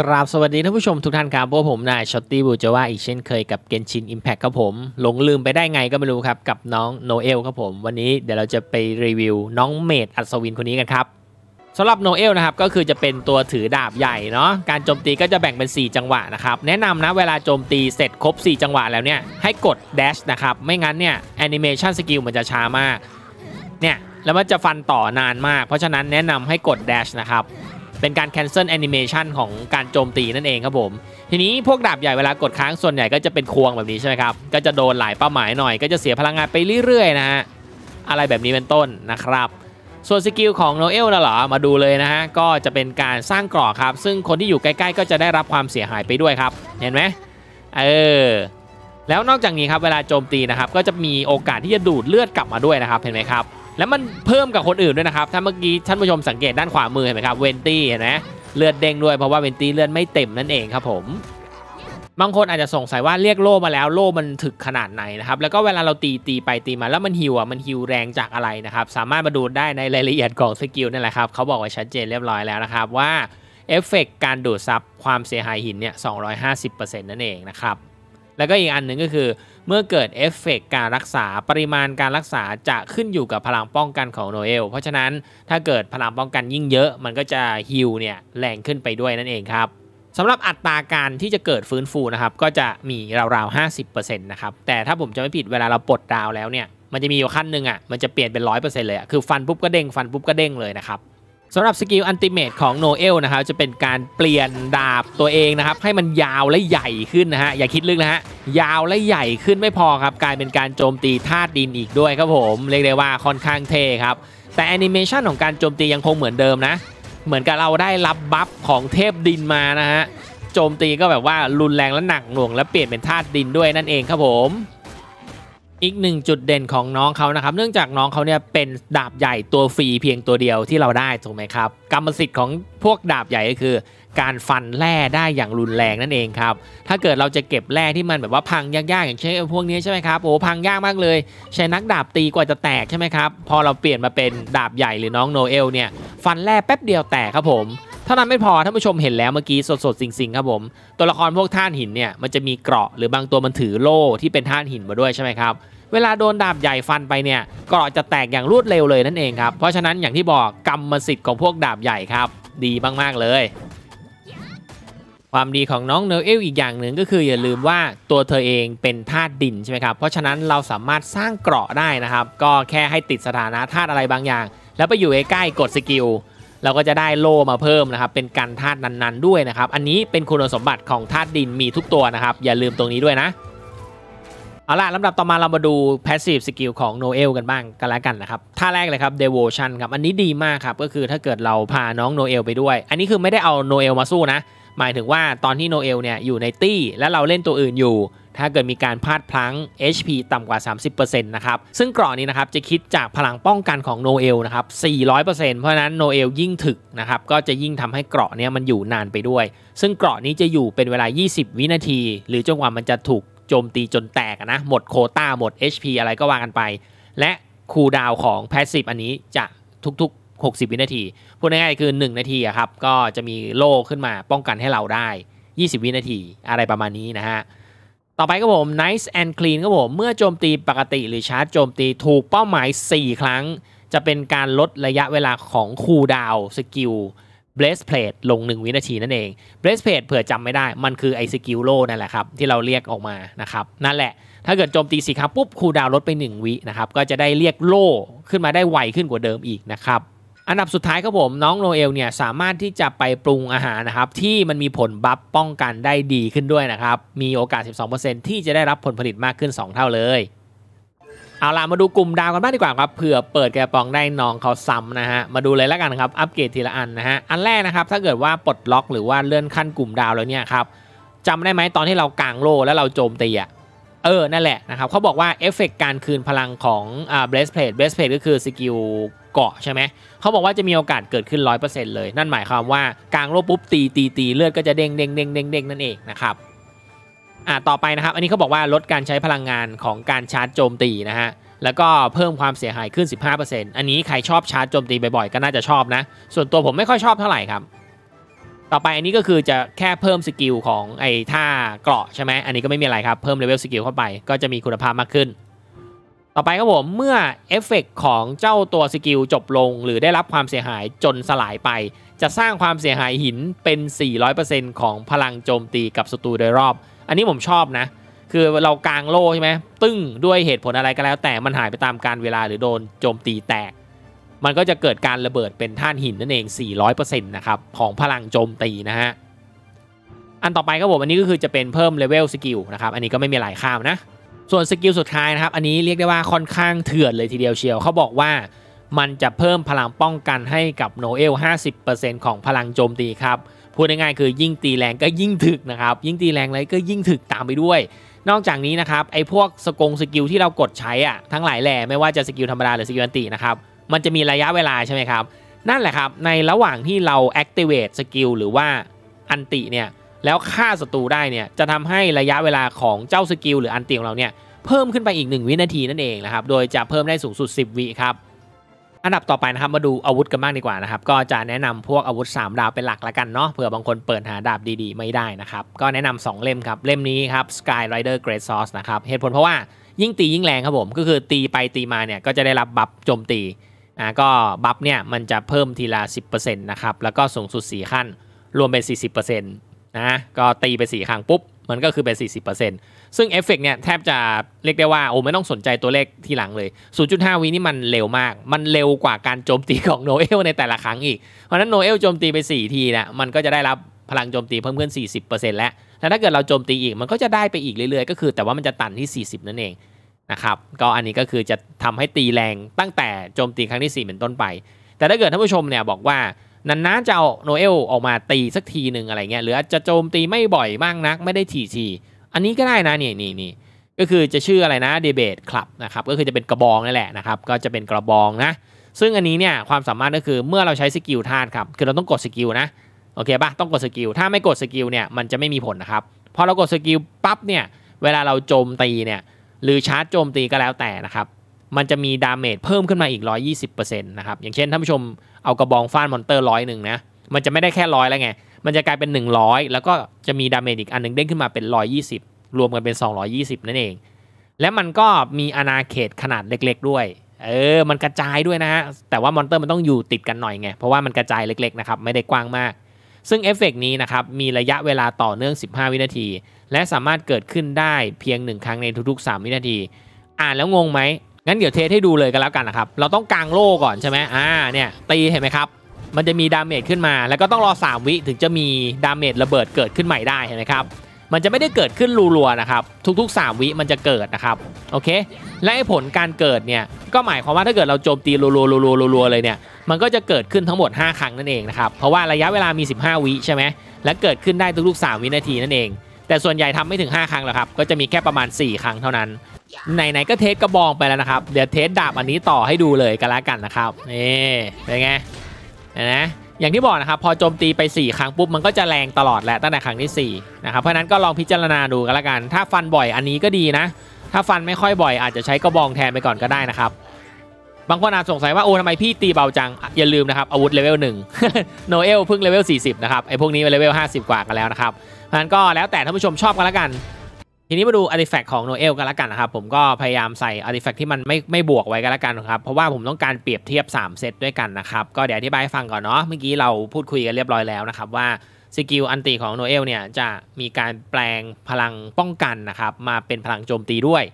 กราบสวัสดีท่านผู้ชมทุกท่านครับพวกผมนายช็อตตี้บูจว่าอีกเช่นเคยกับเกนชินอิมแพคครับผมหลงลืมไปได้ไงก็ไม่รู้ครับกับน้องโนเอลครับผม วันนี้เดี๋ยวเราจะไปรีวิวน้องเมดอัศวินคนนี้กันครับสำหรับโนเอลนะครับก็คือจะเป็นตัวถือดาบใหญ่เนาะการโจมตีก็จะแบ่งเป็น 4 จังหวะนะครับ แนะนำนะเวลาโจมตีเสร็จครบ 4 จังหวะแล้วเนี่ยให้กดเดชนะครับไม่งั้นเนี่ยแอนิเมชันสกิลมันจะช้ามากเนี่ยแล้วมันจะฟันต่อนานมาก เพราะฉะนั้นแนะนำให้กดเดชนะครับเป็นการแคนเซิลแอนิเมชันของการโจมตีนั่นเองครับผมทีนี้พวกดาบใหญ่เวลากดค้างส่วนใหญ่ก็จะเป็นควงแบบนี้ใช่ไหมครับก็จะโดนหลายเป้าหมายหน่อยก็จะเสียพลังงานไปเรื่อยๆ นะฮะอะไรแบบนี้เป็นต้นนะครับ ส่วนสกิลของโนเอลนะเหรอมาดูเลยนะฮะก็จะเป็นการสร้างกรอกครับ ซึ่งคนที่อยู่ใกล้ๆก็จะได้รับความเสียหายไปด้วยครับ เห็นไหมเออแล้วนอกจากนี้ครับเวลาโจมตีนะครับก็จะมีโอกาสที่จะดูดเลือดกลับมาด้วยนะครับเห็นไหมครับแล้วมันเพิ่มกับคนอื่นด้วยนะครับ ถ้าเมื่อกี้ท่านผู้ชมสังเกตด้านขวามือเห็นไหมครับเวนตี้เห็นไหมเลือดเด้งด้วย เพราะว่าเวนตี้เลือดไม่เต็มนั่นเองครับผมบางคนอาจจะสงสัยว่าเรียกโล่มาแล้วโล่มันถึกขนาดไหนนะครับแล้วก็เวลาเราตีตีไปตีมาแล้วมันฮิวอ่ะมันฮิวแรงจากอะไรนะครับสามารถมาดูได้ในรายละเอียดของสกิลนั่นแหละครับเขาบอกไว้ชัดเจนเรียบร้อยแล้วนะครับว่าเอฟเฟกการดูดซับความเสียหายหินเนี่ย250%นั่นเองนะครับแล้วก็อีกอันหนึ่งก็คือเมื่อเกิดเอฟเฟกการรักษาปริมาณการรักษาจะขึ้นอยู่กับพลังป้องกันของโนเอลเพราะฉะนั้นถ้าเกิดพลังป้องกันยิ่งเยอะมันก็จะฮิลเนี่ยแรงขึ้นไปด้วยนั่นเองครับสำหรับอัตราการที่จะเกิดฟื้นฟูนะครับก็จะมีราวๆ50%นะครับแต่ถ้าผมจะไม่ผิดเวลาเราปลดดาวแล้วเนี่ยมันจะมีอยู่ขั้นหนึ่งอะ่ะมันจะเปลี่ยนเป็น 100%เลยอะ่ะคือ ฟันปุ๊บก็เด้งฟันปุ๊บก็เด้งเลยนะครับสำหรับสกิลอันติเมตของโนเอลนะครับจะเป็นการเปลี่ยนดาบตัวเองนะครับให้มันยาวและใหญ่ขึ้นนะฮะอย่าคิดลึกนะฮะยาวและใหญ่ขึ้นไม่พอครับกลายเป็นการโจมตีธาตุดินอีกด้วยครับผมเรียกได้ว่าค่อนข้างเท่ครับแต่แอนิเมชันของการโจมตียังคงเหมือนเดิมนะเหมือนกับเราได้รับบัฟของเทพดินมานะฮะโจมตีก็แบบว่ารุนแรงและหนักหน่วง และเปลี่ยนเป็นธาตุดินด้วยนั่นเองครับผมอีกหนึ่งจุดเด่นของน้องเขานะครับ เนื่องจากน้องเขาเนี่ยเป็นดาบใหญ่ตัวฟรีเพียงตัวเดียวที่เราได้ ถูกไหมครับ กรรมสิทธิ์ของพวกดาบใหญ่ก็คือ การฟันแร่ได้อย่างรุนแรงนั่นเองครับ ถ้าเกิดเราจะเก็บแร่ที่มันแบบว่าพังยากๆอย่างเช่นพวกนี้ใช่ไหมครับ โอ้พังยากมากเลย ใช้นักดาบตีกว่าจะแตกใช่ไหมครับ พอเราเปลี่ยนมาเป็นดาบใหญ่หรือน้องโนเอลเนี่ยฟันแร่แป๊บเดียวแตกครับผมท่านั้นไม่พอ ท่านผู้ชมเห็นแล้วเมื่อกี้สดๆสิงๆครับผม ตัวละครพวกท่านหินเนี่ยมันจะมีเกราะหรือบางตัวมันถือโล่ที่เป็นท่านหินมาด้วยใช่ไหมครับ เวลาโดนดาบใหญ่ฟันไปเนี่ยเกราะจะแตกอย่างรวดเร็วเลยนั่นเองครับ เพราะฉะนั้นอย่างที่บอกกรรมสิทธิ์ของพวกดาบใหญ่ครับ ดีมากๆเลย ความดีของน้องเนลเอลอีกอย่างหนึ่งก็คืออย่าลืมว่าตัวเธอเองเป็นธาตุดินใช่ไหมครับ เพราะฉะนั้นเราสามารถสร้างเกราะได้นะครับก็แค่ให้ติดสถานะธาตุอะไรบางอย่าง แล้วไปอยู่ใกล้กดสกิลเราก็จะได้โล่มาเพิ่มนะครับ เป็นกันธาตุนันๆ ด้วยนะครับ อันนี้เป็นคุณสมบัติของธาตุดินมีทุกตัวนะครับ อย่าลืมตรงนี้ด้วยนะ เอาล่ะลำดับต่อมาเรามาดู Passive Skill ของโนเอลกันบ้างกันแล้วกันนะครับ ท่าแรกเลยครับ Devotion ครับ อันนี้ดีมากครับ ก็คือถ้าเกิดเราพาน้องโนเอลไปด้วย อันนี้คือไม่ได้เอาโนเอลมาสู้นะ หมายถึงว่าตอนที่โนเอลเนี่ยอยู่ในตี้และเราเล่นตัวอื่นอยู่ถ้าเกิดมีการพลาดพลั้ง HP ต่ำกว่า 30%นะครับ ซึ่งกรอบนี้นะครับจะคิดจากพลังป้องกันของโนเอลนะครับ400%เพราะนั้นโนเอลยิ่งถึกนะครับ ก็จะยิ่งทำให้เกราะเนี้ยมันอยู่นานไปด้วย ซึ่งเกราะนี้จะอยู่เป็นเวลา 20 วินาที หรือจนกว่ามันจะถูกโจมตีจนแตกนะ หมดโคต้าหมด HP อะไรก็ว่ากันไป และคูดาวของแพสซีฟอันนี้จะทุกๆ 60 วินาที พูดง่ายๆคือ 1 นาทีครับ ก็จะมีโล่ขึ้นมาป้องกันให้เราได้ 20 วินาทีอะไรประมาณนี้นะฮะต่อไปครับผม nice and clean ครับผม เมื่อโจมตีปกติหรือชาร์จโจมตีถูกเป้าหมาย 4 ครั้ง จะเป็นการลดระยะเวลาของคูดาวสกิล b l a s t p l a t e ลง 1 วินาทีนั่นเอง b l a s t p l a t e เผื่อจำไม่ได้มันคือไอสกิลโลนั่นแหละครับที่เราเรียกออกมานะครับ นั่นแหละ ถ้าเกิดโจมตีสีครั้งปุ๊บคูดาวลดไป 1 วินะครับ ก็จะได้เรียกโลขึ้นมาได้ไวขึ้นกว่าเดิมอีกนะครับอันดับสุดท้ายครับผมน้องโนเอลเนี่ยสามารถที่จะไปปรุงอาหารนะครับที่มันมีผลบัฟป้องกันได้ดีขึ้นด้วยนะครับ มีโอกาส 12%ที่จะได้รับผลผลิตมากขึ้น 2 เท่าเลยเอาล่ะมาดูกลุ่มดาวกันบ้างดีกว่าครับเผื่อเปิดแกปองได้น้องเขาซ้ำนะฮะมาดูเลยแล้วกันครับ อัปเกรดทีละอันนะฮะอันแรก นะครับ ถ้าเกิดว่าปลดล็อกหรือว่าเลื่อนขั้นกลุ่มดาวแล้วเนี่ยครับจำได้ไหมตอนที่เรากางโลแล้วเราโจมตีอะเออนั่นแหละนะครับเขาบอกว่าเอฟเฟกการคืนพลังของอ่าเบสเพลทเบสเพลทก็คือสกิลเกาะใช่ไหมเขาบอกว่าจะมีโอกาสเกิดขึ้น้อยเลย นั่นหมายความว่ากลางโลกปุ๊บตีตีตีเลือดก็จะเด้งเด้งเด้งเด้งเด้งนั่นเองนะครับ อ่าต่อไปนะครับ อันนี้เขาบอกว่าลดการใช้พลังงานของการชาร์จโจมตีนะฮะ แล้วก็เพิ่มความเสียหายขึ้น 15%อันนี้ใครชอบชาร์จโจมตีบ่อยๆ ก็น่าจะชอบนะ ส่วนตัวผมไม่ค่อยชอบเท่าไหร่ครับ ต่อไปอันนี้ก็คือจะแค่เพิ่มสกิลของไอ้ท่าเกราะใช่ไหม อันนี้ก็ไม่มีอะไรครับ เพิ่มเลเวลสกิลเข้าไปก็จะมีคุณภาพมากขึ้นต่อไปครับผมเมื่อเอฟเฟกของเจ้าตัวสกิลจบลง หรือได้รับความเสียหายจนสลายไป จะสร้างความเสียหายหินเป็น 400%ของพลังโจมตีกับศัตรูโดยรอบ อันนี้ผมชอบนะ คือเรากางโล่ใช่ไหมตึ้งด้วยเหตุผลอะไรก็แล้วแต่มันหายไปตามการเวลาหรือโดนโจมตีแตก มันก็จะเกิดการระเบิดเป็นท่านหินนั่นเอง 400%นะครับของพลังโจมตีนะฮะอันต่อไปครับผมอันนี้ก็คือจะเป็นเพิ่มเลเวลสกิลนะครับอันนี้ก็ไม่มีหลายข้ามนะส่วนสกิลสุดท้ายนะครับอันนี้เรียกได้ว่าค่อนข้างเถื่อนเลยทีเดียวเชียวเขาบอกว่า มันจะเพิ่มพลังป้องกันให้กับโนเอล 50%ของพลังโจมตีครับพูดง่ายๆคือยิ่งตีแรงก็ยิ่งถึกนะครับยิ่งตีแรงเลยก็ยิ่งถึกตามไปด้วย นอกจากนี้นะครับไอ้พวกสกงสกิลที่เรากดใช้อ่ะทั้งหลายแหล่ไม่ว่าจะสกิลธรรมดา หรือสกิลอันตีนะครับมันจะมีระยะเวลาใช่ไหมครับนั่นแหละครับในระหว่างที่เราแอคทีเวตสกิลหรือว่าอันติเนี่ยแล้วฆ่าศัตรูได้เนี่ยจะทำให้ระยะเวลาของเจ้าสกิลหรืออันตีของเราเนี่ยเพิ่มขึ้นไปอีก 1 วินาทีนั่นเองนะครับ โดยจะเพิ่มได้สูงสุด 10 วิครับ อันดับต่อไปนะครับมาดูอาวุธกันบ้างดีกว่านะครับ ก็จะแนะนำพวกอาวุธ 3 ดาวเป็นหลักละกันเนาะ เผื่อบางคนเปิดหาดาบดีๆไม่ได้นะครับ ก็แนะนำ 2 เล่มครับ เล่มนี้ครับ Sky Rider Great Source นะครับ เหตุผลเพราะว่ายิ่งตียิ่งแรงครับผม ก็คือตีไปตีมาเนี่ยก็จะได้รับบัฟโจมตี อ่าก็บัฟเนี่ยมันจะเพิ่มทีละ10%นะครับแล้วก็สูงสุด4ขั้น รวมเป็น 40%นะก็ตีไป 4 ครั้งปุ๊บ มันก็คือเป็น 40%ซึ่งเอฟเฟกเนี่ยแทบจะเรียกได้ว่าโอ้ไม่ต้องสนใจตัวเลขที่หลังเลย 0.5วินี่มันเร็วมาก มันเร็วกว่าการโจมตีของโนเอลในแต่ละครั้งอีก เพราะนั้นโนเอลโจมตีไป 4 ทีนะมันก็จะได้รับพลังโจมตีเพิ่มขึ้น40%แล้วแล้วถ้าเกิดเราโจมตีอีกมันก็จะได้ไปอีกเรื่อย ๆ ก็คือแต่ว่ามันจะตันที่ 40 นั่นเองนะครับก็อันนี้ก็คือจะทำให้ตีแรงตั้งแต่โจมตีครั้งที่ 4 เป็นต้นไป แต่ถ้าเกิดท่านผู้ชมเนี่ยบอกว่านานๆจะเอาโนเอลออกมาตีสักทีหนึ่งอะไรเงี้ยหรืออาจจะโจมตีไม่บ่อยมากนักไม่ได้ถี่ทีอันนี้ก็ได้นะนี่นี่นี่ก็คือจะชื่ออะไรนะเดเบตคลับนะครับก็คือจะเป็นกระบองนั่นแหละนะครับก็จะเป็นกระบองนะ ซึ่งอันนี้เนี่ยความสามารถก็คือเมื่อเราใช้สกิลธาตุครับคือเราต้องกดสกิลนะโอเคปะต้องกดสกิลถ้าไม่กดสกิลเนี่ยมันจะไม่มีผลนะครับพอเรากดสกิลปั๊บเนี่ยเวลาเราโจมตีเนี่ย หรือชาร์จโจมตีก็แล้วแต่นะครับมันจะมีดาเมจเพิ่มขึ้นมาอีก 120%นะครับ อย่างเช่นท่านผู้ชมเอากระบองฟาดมอนเตอร์ร้อยหนึ่งนะ มันจะไม่ได้แค่ร้อยแล้วไง มันจะกลายเป็น 100 แล้วก็จะมีดาเมจอีกอันนึงเด้งขึ้นมาเป็น 120 รวมกันเป็น 220 นั่นเอง และมันก็มีอาณาเขตขนาดเล็กๆด้วย เออ มันกระจายด้วยนะฮะ แต่ว่ามอนเตอร์มันต้องอยู่ติดกันหน่อยไง เพราะว่ามันกระจายเล็กๆนะครับ ไม่ได้กว้างมาก ซึ่งเอฟเฟกนี้นะครับ มีระยะเวลาต่อเนื่อง 15 วินาที และสามารถเกิดขึ้นได้เพียง 1 ครั้งในทุกๆ3 วินาที อ่านแล้วงงไหมงั้นเดี๋ยวเทสให้ดูเลยกันแล้วกันนะครับ เราต้องกางโล่ก่อนใช่ไหมอ่า เนี่ย ตีเห็นไหมครับ มันจะมีดาเมจขึ้นมา แล้วก็ต้องรอ 3 วิถึงจะมีดาเมจระเบิดเกิดขึ้นใหม่ได้เห็นไหมครับ มันจะไม่ได้เกิดขึ้นรัวๆนะครับ ทุกๆ 3 วิมันจะเกิดนะครับ โอเค และผลการเกิดเนี่ย ก็หมายความว่าถ้าเกิดเราโจมตีรัวๆรัวๆเลยเนี่ย มันก็จะเกิดขึ้นทั้งหมด5ครั้งนั่นเองนะครับ เพราะว่าระยะเวลามี15วิใช่ไหมและเกิดขึ้นได้ทุกๆ 3 วินาทีนั่นเอง แต่ส่วนใหญ่ทำไม่ถึง 5 ครั้งหรอกครับก็จะมีแค่ประมาณ 4 ครั้งเท่านั้นไหนๆก็เทสกระบองไปแล้วนะครับเดี๋ยวเทสดาบอันนี้ต่อให้ดูเลยกันละกันนะครับนี่เป็นไงนะอย่างที่บอกนะครับพอโจมตีไป 4 ครั้งปุ๊บมันก็จะแรงตลอดแหละตั้งแต่ครั้งที่4นะครับเพราะนั้นก็ลองพิจารณาดูกันละกัน ถ้าฟันบ่อยอันนี้ก็ดีนะ ถ้าฟันไม่ค่อยบ่อยอาจจะใช้กระบองแทนไปก่อนก็ได้นะครับบางคนอาจสงสัยว่าโอ้ทำไมพี่ตีเบาจังอย่าลืมนะครับอาวุธเลเวลหนึ่งโนเอลเพิ่งเลเวล40นะครับไอพวกนี้เลเวล50 กว่ากันแล้วนะครับเพราะนั้นก็แล้วแต่ท่านผู้ชมชอบกันละกันทีนี้มาดูอาร์ติแฟกต์ของโนเอลกันละกันนะครับ ผมก็พยายามใส่อาร์ติแฟกต์ที่มันไม่ไม่บวกไว้กันละกันครับ เพราะว่าผมต้องการเปรียบเทียบ 3 เซตด้วยกันนะครับ ก็เดี๋ยวอธิบายฟังก่อนเนาะเมื่อกี้เราพูดคุยกันเรียบร้อยแล้วนะครับ ว่าสกิลอันตีของโนเอลเนี่ย จะมีการแปลงพลังป้องกันนะครับ มาเป็นพลังโจมตีด้วย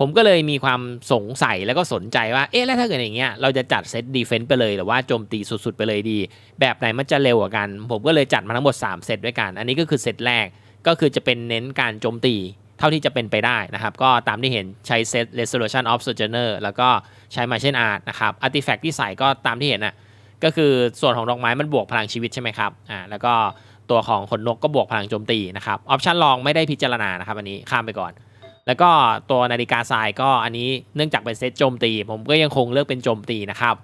ผมก็เลยมีความสงสัยแล้วก็สนใจว่าเอ๊ะแล้วถ้าเกิดอย่างเงี้ยเราจะจัดเซตดีเฟนต์ไปเลยหรือว่าโจมตีสุดๆ ไปเลยดี แบบไหนมันจะเร็วกว่ากันผมก็เลยจัดมาทั้งหมด 3เซตด้วยกัน อันนี้ก็คือเซตแรกก็คือจะเป็นเน้นการโจมตีเท่าที่จะเป็นไปได้นะครับ ก็ตามที่เห็นใช้เซต resolution of sojourner แล้วก็ใช้ machine art นะครับ artifact ที่ใส่ก็ตามที่เห็นะ่ะก็คือส่วนของดอกไม้มันบวกพลังชีวิตใช่ไหมครับอ่าแล้วก็ตัวของขนนกก็บวกพลังโจมตีนะครับออปชันลองไม่ได้พิจารณานะครับอันนี้ข้ามไปก่อน แล้วก็ตัวนาฬิกาทรายก็อันนี้เนื่องจากเป็นเซตโจมตี ผมก็ยังคงเลือกเป็นโจมตีนะครับ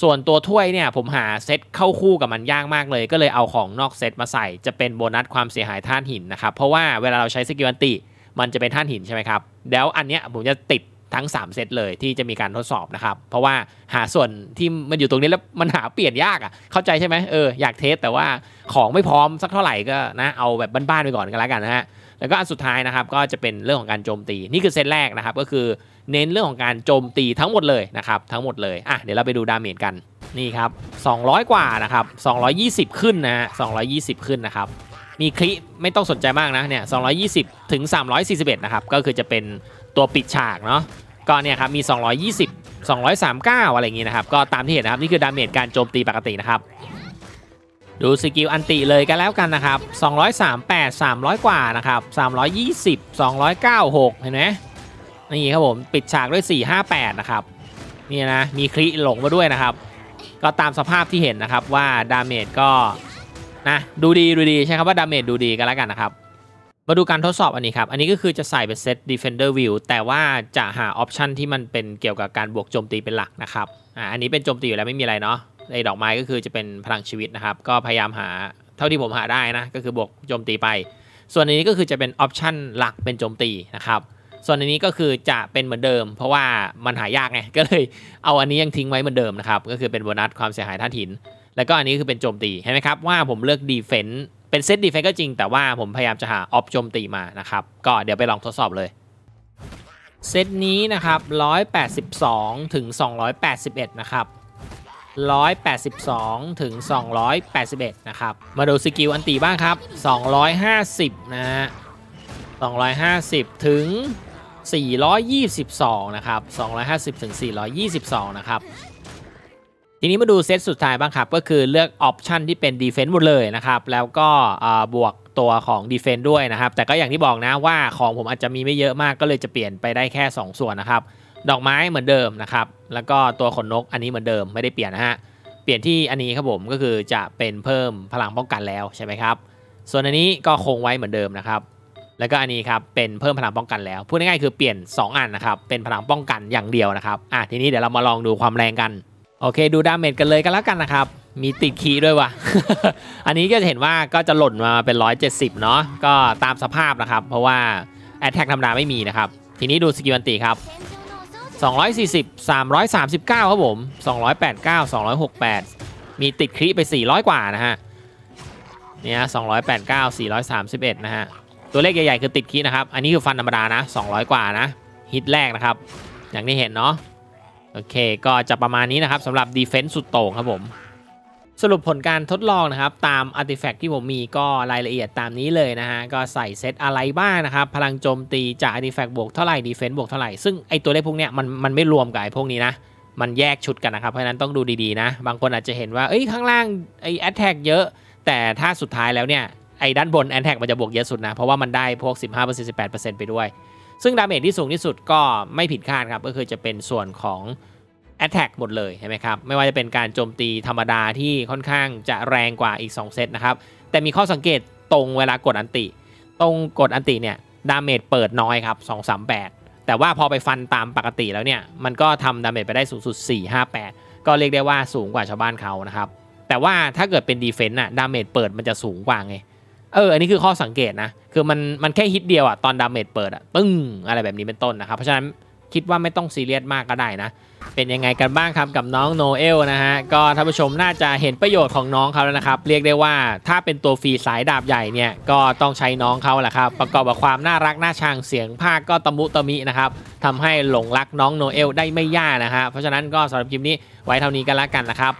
ส่วนตัวถ้วยเนี่ยผมหาเซตเข้าคู่กับมันยากมากเลย ก็เลยเอาของนอกเซตมาใส่ จะเป็นโบนัสความเสียหายท่านหินนะครับเพราะว่าเวลาเราใช้สกิลอันติมันจะเป็นท่านหินใช่ไหมครับ แล้วอันเนี้ยผมจะติดทั้ง 3 เซตเลยที่จะมีการทดสอบนะครับ เพราะว่าหาส่วนที่มันอยู่ตรงนี้แล้วมันหาเปลี่ยนยากอะ่ะ เข้าใจใช่ไหมเอออยากเทสแต่ว่าของไม่พร้อมสักเท่าไหร่ก็นะเอาแบบบ้านๆไปก่อนก็นแล้วกันนะฮะ แล้วก็อันสุดท้ายนะครับก็จะเป็นเรื่องของการโจมตี นี่คือเซตแรกนะครับ ก็คือเน้นเรื่องของการโจมตีทั้งหมดเลยนะครับ ทั้งหมดเลยอ่ะเดี๋ยวเราไปดูดาเมจกันนี่ครับ 200 กว่านะครับ220 ขึ้นนะฮะ220 ขึ้นนะครับมีคลิไม่ต้องสนใจมากนะเนี่ย220ถึง341นะครับ ก็คือจะเป็นตัวปิดฉากเนาะ ก็เนี่ยครับมี 220 239อะไรอย่างงี้นะครับ ก็ตามที่เห็นนะครับนี่คือดาเมจการโจมตีปกตินะครับ ดูสกิลอันติเลยกันแล้วกันนะครับ238 300 กว่านะครับ320 296เห็นไหมนี่ครับผมปิดฉากด้วย 458นะครับนี่นะมีคลิหลงมาด้วยนะครับ ก็ตามสภาพที่เห็นนะครับว่าดาเมจก็นะดูดีดูดีใช้คำว่าดาเมจดูดีกันแล้วกันนะครับมาดูการทดสอบอันนี้ครับอันนี้ก็คือจะใส่เป็นเซต defender view แต่ว่าจะหาออปชันที่มันเป็นเกี่ยวกับการบวกโจมตีเป็นหลักนะครับอ่าอันนี้เป็นโจมตีอยู่แล้วไม่มีอะไรเนาะไอดอกไม้ก็คือจะเป็นพลังชีวิตนะครับก็พยายามหาเท่าที่ผมหาได้นะก็คือบวกโจมตีไป ส่วนอันนี้ก็คือจะเป็นออปชันหลักเป็นโจมตีนะครับส่วนอันนี้ก็คือจะเป็นเหมือนเดิม เพราะว่ามันหายากไงก็เลยเอาอันนี้ยังทิ้งไว้เหมือนเดิมนะครับก็คือเป็นโบนัสความเสียหายท่าถินแล้วก็อันนี้คือเป็นโจมตีเห็นไหมครับว่าผมเลือกดีเฟนต์เป็นเซตดีเฟนต์ก็จริงแต่ว่าผมพยายามจะหาออฟโจมตีมานะครับ ก็เดี๋ยวไปลองทดสอบเลยเซตนี้นะครับ 182 ถึง 281 นะครับ 182 ถึง 281 นะครับ มาดูสกิลอันตีบ้างครับ 250นะฮะ250 ถึง 422นะครับ 250 ถึง 422 นะครับทีนี้มาดูเซตสุดท้ายบ้างครับ ก็คือเลือกออปชันที่เป็นดีเฟนต์หมดเลยนะครับ แล้วก็บวกตัวของดีเฟนต์ด้วยนะครับ แต่ก็อย่างที่บอกนะว่าของผมอาจจะมีไม่เยอะมาก ก็เลยจะเปลี่ยนไปได้แค่ 2 ส่วนนะครับ ดอกไม้เหมือนเดิมนะครับ แล้วก็ตัวขนนกอันนี้เหมือนเดิมไม่ได้เปลี่ยนนะฮะ เปลี่ยนที่อันนี้ครับผม ก็คือจะเป็นเพิ่มพลังป้องกันแล้วใช่ไหมครับ ส่วนอันนี้ก็คงไว้เหมือนเดิมนะครับ แล้วก็อันนี้ครับเป็นเพิ่มพลังป้องกันแล้ว พูดง่ายๆคือเปลี่ยน2อันนะครับเป็นพลังป้องกันอย่างเดียวนะครับอ่ะทีนี้เดี๋ยวเรามาลองดูความแรงกันโอเค ดูดาเมจกันเลยกันแล้วกันนะครับ มีติดคีด้วยว่ะ อันนี้ก็จะเห็นว่าก็จะหล่นมาเป็น 170 เนาะก็ตามสภาพนะครับ เพราะว่า แอตแทกธรรมดาไม่มีนะครับ ทีนี้ดูสกิลอันติครับ 240 339 ครับผม289 268 มีติดคีิไป 400 กว่านะฮะเนี่ย289 431 นะฮะ ตัวเลขใหญ่ๆ คือติดคีินะครับอันนี้คือฟันธรรมดานะ200 กว่านะฮิตแรกนะครับอย่างที่เห็นเนาะโอเคก็จะประมาณนี้นะครับสำหรับดีเฟนซ์สุดโต่งครับผม สรุปผลการทดลองนะครับตามอาร์ติแฟกต์ที่ผมมีก็รายละเอียดตามนี้เลยนะฮะ ก็ใส่เซตอะไรบ้างนะครับ พลังโจมตีจากอาร์ติแฟกต์บวกเท่าไหร่ดีเฟนต์บวกเท่าไหร่ ซึ่งไอตัวเลขพวกเนี้ยมันมันไม่รวมกับไอพวกนี้นะ มันแยกชุดกันนะครับเพราะนั้นต้องดูดีๆนะ บางคนอาจจะเห็นว่า เอ้ยข้างล่างไอแอตแทกเยอะ แต่ถ้าสุดท้ายแล้วเนี่ยไอด้านบนแอตแทกมันจะบวกเยอะสุดนะเพราะว่ามันได้พวก15% 18%ไปด้วยซึ่งดาเมจที่สูงที่สุดก็ไม่ผิดคาดครับก็คือจะเป็นส่วนของ Attack หมดเลยใช่ไหมครับไม่ว่าจะเป็นการโจมตีธรรมดาที่ค่อนข้างจะแรงกว่าอีก 2 เซตนะครับ แต่มีข้อสังเกตตรงเวลากดอันติ ตรงกดอันติเนี่ยดาเมจเปิดน้อยครับ 238 แต่ว่าพอไปฟันตามปกติแล้วเนี่ย มันก็ทำดาเมจไปได้สูงสุด 458 ก็เรียกได้ว่าสูงกว่าชาวบ้านเขานะครับแต่ว่าถ้าเกิดเป็นดีเฟนต์อะดาเมจเปิดมันจะสูงกว่าไงเออ อันนี้คือข้อสังเกตนะ คือมันมันแค่ฮิตเดียวอะตอนดาเมจเปิดอะปึ้ง อะไรแบบนี้เป็นต้นนะครับ เพราะฉะนั้นคิดว่าไม่ต้องซีเรียสมากก็ได้นะ เป็นยังไงกันบ้างครับกับน้องโนเอลนะฮะ ก็ท่านผู้ชมน่าจะเห็นประโยชน์ของน้องเขาแล้วนะครับ เรียกได้ว่าถ้าเป็นตัวฟรีสายดาบใหญ่เนี่ย ก็ต้องใช้น้องเขาแหละครับ ประกอบกับความน่ารักน่าชังเสียงภาคก็ตะมุตะมินะครับทำให้หลงรักน้องโนเอลได้ไม่ยากนะฮะเพราะฉะนั้นก็สำหรับคลิปนี้ไว้เท่านี้กันละกันนะครับ